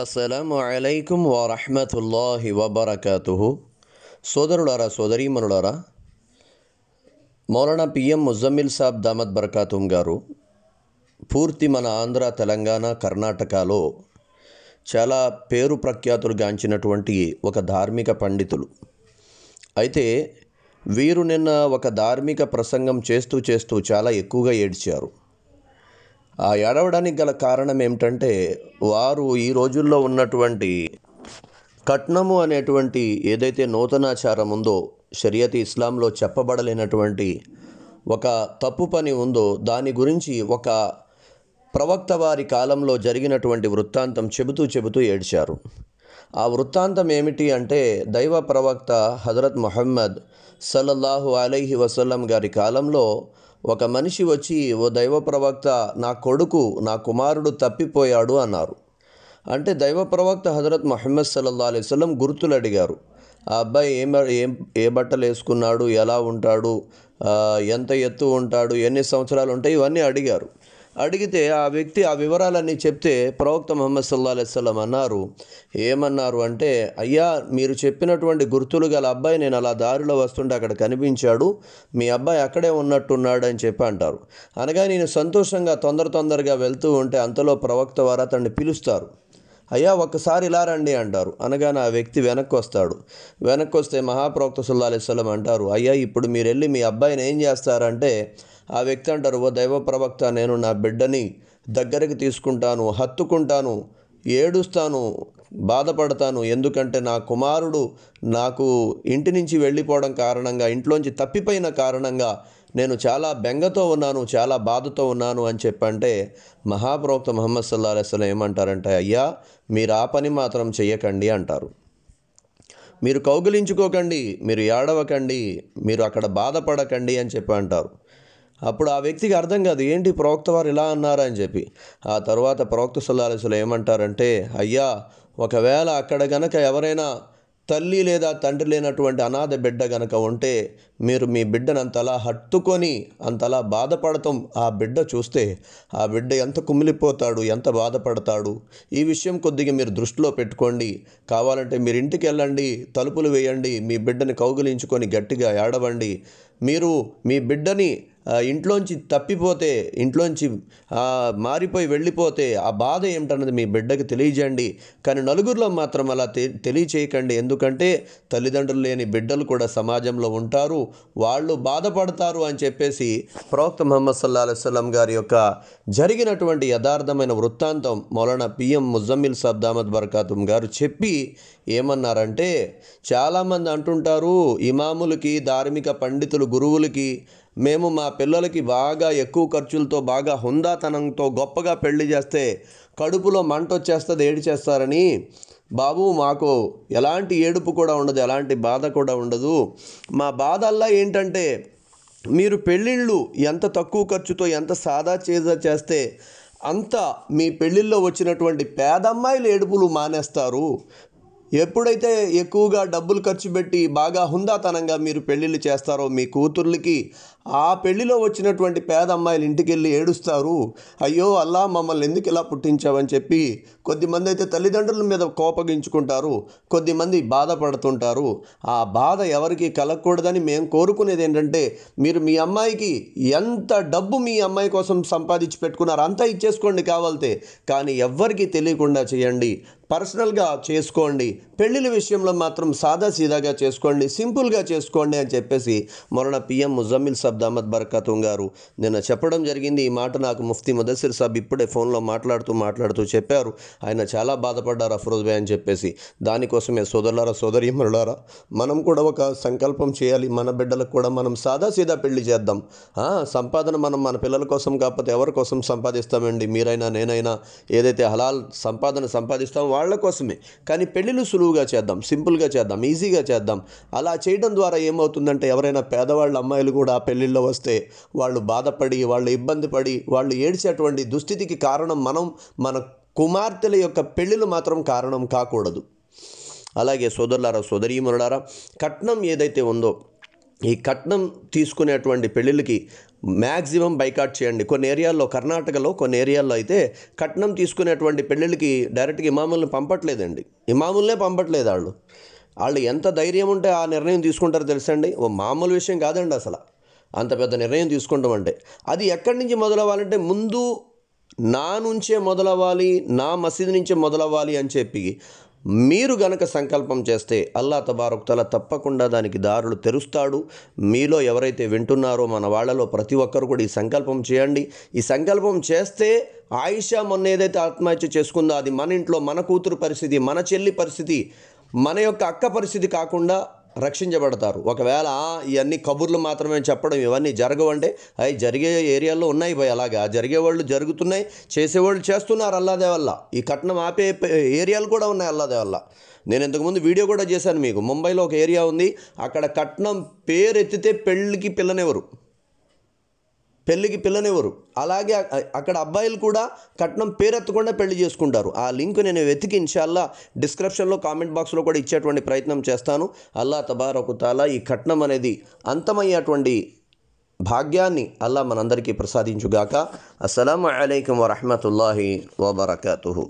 అస్సలము అలైకుం వరహమతుల్లాహి వబర్కతు సోదరులారా సోదరీమనులారా మౌలానా పిఎం ముజమ్మిల్ సాబ్ దామద్ బర్కాతుం గారు పూర్తి మన ఆంధ్ర తెలంగాణ కర్ణాటకలో చాలా పేరు ప్రఖ్యాతులు గాంచినటువంటి ఒక ధార్మిక పండితులు అయితే వీరు నిన్న ఒక ధార్మిక ప్రసంగం చేస్తూ చేస్తూ చాలా ఎక్కువగా ఏడ్చారు ఆ ఏడవడానికి గల కారణం ఏమిటంటే వారు ఈ రోజుల్లో ఉన్నటువంటి కట్నము అనేటువంటి ఏదైతే నూతనాచారం ఉందో షరియత్ ఇస్లాంలో చెప్పబడలేనటువంటి ఒక తప్పు పని ఉందో దాని గురించి ఒక ప్రవక్త వారి కాలంలో జరిగినటువంటి వృత్తాంతం చెబుతూ చెబుతూ ఏడ్చారు ఆ వృత్తాంతం ఏమిటి అంటే దైవ ప్రవక్త హజరత్ మొహమ్మద్ సల్లల్లాహు అలైహి వసల్లం గారి కాలంలో ఒక మనిషి వచ్చి ఓ దైవ ప్రవక్త నా కొడుకు నా కుమారుడు తప్పిపోయాడు అన్నారు అంటే దైవ ప్రవక్త హజరత్ మహమ్మద్ సల్లల్లా అలీ వసల్లం గుర్తులు అడిగారు ఆ అబ్బాయి ఏం ఏం ఏ బట్టలు వేసుకున్నాడు ఎలా ఉంటాడు ఎంత ఎత్తు ఉంటాడు ఎన్ని సంవత్సరాలు ఉంటాయి ఇవన్నీ అడిగారు అడిగితే ఆ వ్యక్తి ఆ వివరాలన్నీ చెప్తే ప్రవక్త మహమ్మద్ సల్లా అలెస్లం అన్నారు ఏమన్నారు అంటే అయ్యా మీరు చెప్పినటువంటి గుర్తులు గల అబ్బాయి నేను అలా దారిలో వస్తుంటే అక్కడ కనిపించాడు మీ అబ్బాయి అక్కడే ఉన్నట్టున్నాడు అని చెప్పి అంటారు అనగా నేను సంతోషంగా తొందర తొందరగా వెళ్తూ ఉంటే అంతలో ప్రవక్త వారు అతన్ని పిలుస్తారు అయ్యా ఒక్కసారి ఇలా రండి అంటారు అనగానే ఆ వ్యక్తి వెనక్కి వస్తాడు వెనక్కి వస్తే మహాప్రవక్త సుల్లా అలైస్లం అంటారు అయ్యా ఇప్పుడు మీరు వెళ్ళి మీ అబ్బాయిని ఏం చేస్తారంటే ఆ వ్యక్తి అంటారు ఓ దైవ ప్రవక్త నేను నా బిడ్డని దగ్గరికి తీసుకుంటాను హత్తుకుంటాను ఏడుస్తాను బాధపడతాను ఎందుకంటే నా కుమారుడు నాకు ఇంటి నుంచి వెళ్ళిపోవడం కారణంగా ఇంట్లోంచి తప్పిపోయిన కారణంగా నేను చాలా బెంగతో ఉన్నాను చాలా బాధతో ఉన్నాను అని చెప్పంటే మహాప్రవక్త మహమ్మద్ సల్లా అలైస్లం ఏమంటారంటే అయ్యా మీరు ఆ పని మాత్రం చేయకండి అంటారు మీరు కౌగిలించుకోకండి మీరు ఏడవకండి మీరు అక్కడ బాధపడకండి అని చెప్పి అంటారు అప్పుడు ఆ వ్యక్తికి అర్థం కాదు ఏంటి ప్రవక్త వారు ఇలా అన్నారని చెప్పి ఆ తర్వాత ప్రవక్త సుల్లాలసులు ఏమంటారంటే అయ్యా ఒకవేళ అక్కడ గనక ఎవరైనా తల్లి లేదా తండ్రి లేనటువంటి అనాథ బిడ్డ గనక ఉంటే మీరు మీ బిడ్డను అంతలా హత్తుకొని అంతలా బాధపడటం ఆ బిడ్డ చూస్తే ఆ బిడ్డ ఎంత కుమిలిపోతాడు ఎంత బాధపడతాడు ఈ విషయం కొద్దిగా మీరు దృష్టిలో పెట్టుకోండి కావాలంటే మీరు ఇంటికి వెళ్ళండి తలుపులు వేయండి మీ బిడ్డని కౌగిలించుకొని గట్టిగా ఏడవండి మీరు మీ బిడ్డని ఇంట్లోంచి తప్పిపోతే ఇంట్లోంచి మారిపోయి వెళ్ళిపోతే ఆ బాధ ఏమిటన్నది మీ బిడ్డకి తెలియజేయండి కానీ నలుగురిలో మాత్రం అలా తెలియచేయకండి ఎందుకంటే తల్లిదండ్రులు లేని బిడ్డలు కూడా సమాజంలో ఉంటారు వాళ్ళు బాధపడతారు అని చెప్పేసి ప్రవక్త ముహమ్మద్ సల్లా అలైస్లం గారి యొక్క జరిగినటువంటి యథార్థమైన వృత్తాంతం మౌలానా పిఎం ముజమ్మిల్ సబ్దామద్ దామద్ గారు చెప్పి ఏమన్నారంటే చాలామంది అంటుంటారు ఇమాములకి ధార్మిక పండితులు గురువులకి మేము మా పిల్లలకి బాగా ఎక్కువ ఖర్చులతో బాగా హుందాతనంతో గొప్పగా పెళ్లి చేస్తే కడుపులో మంట వచ్చేస్తుంది చేస్తారని బాబు మాకు ఎలాంటి ఏడుపు కూడా ఉండదు ఎలాంటి బాధ కూడా ఉండదు మా బాధల్లా ఏంటంటే మీరు పెళ్ళిళ్ళు ఎంత తక్కువ ఖర్చుతో ఎంత సాదా చేదా చేస్తే అంత మీ పెళ్ళిళ్ళలో వచ్చినటువంటి పేదమ్మాయిలు ఏడుపులు మానేస్తారు ఎప్పుడైతే ఎక్కువగా డబ్బులు ఖర్చు పెట్టి బాగా హుందాతనంగా మీరు పెళ్ళిళ్ళు చేస్తారో మీ కూతుర్లకి ఆ పెళ్లిలో వచ్చినటువంటి పేద అమ్మాయిలు ఇంటికి వెళ్ళి ఏడుస్తారు అయ్యో అల్లా మమ్మల్ని ఎందుకు ఇలా పుట్టించావని చెప్పి కొద్దిమంది అయితే తల్లిదండ్రుల మీద కోపగించుకుంటారు కొద్దిమంది బాధపడుతుంటారు ఆ బాధ ఎవరికి కలగకూడదని మేము కోరుకునేది ఏంటంటే మీరు మీ అమ్మాయికి ఎంత డబ్బు మీ అమ్మాయి కోసం సంపాదించి పెట్టుకున్నారో అంతా ఇచ్చేసుకోండి కావాలితే కానీ ఎవ్వరికీ తెలియకుండా చేయండి పర్సనల్గా చేసుకోండి పెళ్లిళ్ళ విషయంలో మాత్రం సాదా సీదాగా చేసుకోండి సింపుల్గా చేసుకోండి అని చెప్పేసి మొన్న పిఎం ముజమ్మిల్ సబ్ అహ్మద్ బర్కతుం గారు నిన్న చెప్పడం జరిగింది ఈ మాట నాకు ముఫ్తీ ముదసిర్ సాబ్ ఇప్పుడే ఫోన్లో మాట్లాడుతూ మాట్లాడుతూ చెప్పారు ఆయన చాలా బాధపడ్డారు అఫరోజ్ భాయ్ అని చెప్పేసి దానికోసమే సోదరులారా సోదరి మరులారా మనం కూడా ఒక సంకల్పం చేయాలి మన బిడ్డలకు కూడా మనం సాదా సీదా పెళ్లి చేద్దాం సంపాదన మనం మన పిల్లల కోసం కాకపోతే ఎవరి కోసం సంపాదిస్తామండి మీరైనా నేనైనా ఏదైతే హలాల్ సంపాదన సంపాదిస్తాం వాళ్ళ కోసమే కానీ పెళ్ళిళ్ళు సులువుగా చేద్దాం సింపుల్గా చేద్దాం ఈజీగా చేద్దాం అలా చేయడం ద్వారా ఏమవుతుందంటే ఎవరైనా పేదవాళ్ళ అమ్మాయిలు కూడా పెళ్ళిళ్ళలో వస్తే వాళ్ళు బాధపడి వాళ్ళు ఇబ్బంది పడి వాళ్ళు ఏడ్చేటువంటి దుస్థితికి కారణం మనం మన కుమార్తెల యొక్క పెళ్ళిళ్ళు మాత్రం కారణం కాకూడదు అలాగే సోదరులారా సోదరీమరులారా కట్నం ఏదైతే ఉందో ఈ కట్నం తీసుకునేటువంటి పెళ్ళిళ్ళకి మ్యాక్సిమం బైకాట్ చేయండి కొన్ని ఏరియాల్లో కర్ణాటకలో కొన్ని ఏరియాల్లో అయితే కట్నం తీసుకునేటువంటి పెళ్ళిళ్ళకి డైరెక్ట్గా ఇమాముల్ని పంపట్లేదండి ఇమాముల్నే పంపట్లేదు వాళ్ళు వాళ్ళు ఎంత ధైర్యం ఉంటే ఆ నిర్ణయం తీసుకుంటారో తెలుసండి ఓ మామూలు విషయం కాదండి అసలు అంత పెద్ద నిర్ణయం తీసుకుంటాం అంటే అది ఎక్కడి నుంచి మొదలవ్వాలంటే ముందు నా నుంచే మొదలవ్వాలి నా మసీదు నుంచే మొదలవ్వాలి అని చెప్పి మీరు గనక సంకల్పం చేస్తే అల్లా తల తప్పకుండా దానికి దారులు తెరుస్తాడు మీలో ఎవరైతే వింటున్నారో మన వాళ్ళలో ప్రతి ఒక్కరు కూడా ఈ సంకల్పం చేయండి ఈ సంకల్పం చేస్తే ఆయిషా మొన్న ఏదైతే ఆత్మహత్య చేసుకుందో అది మన ఇంట్లో మన కూతురు పరిస్థితి మన చెల్లి పరిస్థితి మన యొక్క అక్క పరిస్థితి కాకుండా రక్షించబడతారు ఒకవేళ ఇవన్నీ కబుర్లు మాత్రమే చెప్పడం ఇవన్నీ జరగవంటే అవి జరిగే ఏరియాల్లో ఉన్నాయి పోయి అలాగా జరిగేవాళ్ళు జరుగుతున్నాయి చేసేవాళ్ళు చేస్తున్నారు అల్లాదే వల్ల ఈ కట్నం ఆపే ఏరియాలు కూడా ఉన్నాయి అల్లాదే వల్ల నేను ఇంతకుముందు వీడియో కూడా చేశాను మీకు ముంబైలో ఒక ఏరియా ఉంది అక్కడ కట్నం పేరెత్తితే పెళ్ళికి పిల్లనెవరు పెళ్ళికి పిల్లనివ్వరు అలాగే అక్కడ అబ్బాయిలు కూడా కట్నం పేరెత్తకుండా పెళ్లి చేసుకుంటారు ఆ లింక్ నేను వెతికి ఇన్షాల్లా డిస్క్రిప్షన్లో కామెంట్ బాక్స్లో కూడా ఇచ్చేటువంటి ప్రయత్నం చేస్తాను అల్లా తబారకు తాలా ఈ కట్నం అనేది అంతమయ్యేటువంటి భాగ్యాన్ని అల్లా మనందరికీ ప్రసాదించుగాక అస్సలం అయికం వరహమతుల్లాహి వబర్కూ